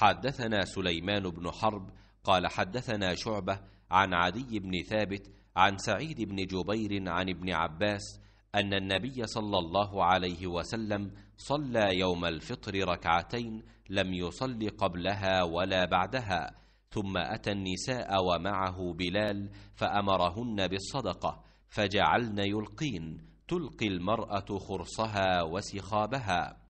حدثنا سليمان بن حرب قال حدثنا شعبة عن عدي بن ثابت عن سعيد بن جبير عن ابن عباس أن النبي صلى الله عليه وسلم صلى يوم الفطر ركعتين لم يصل قبلها ولا بعدها ثم أتى النساء ومعه بلال فأمرهن بالصدقة فجعلن يلقين تلقي المرأة خرصها وسخابها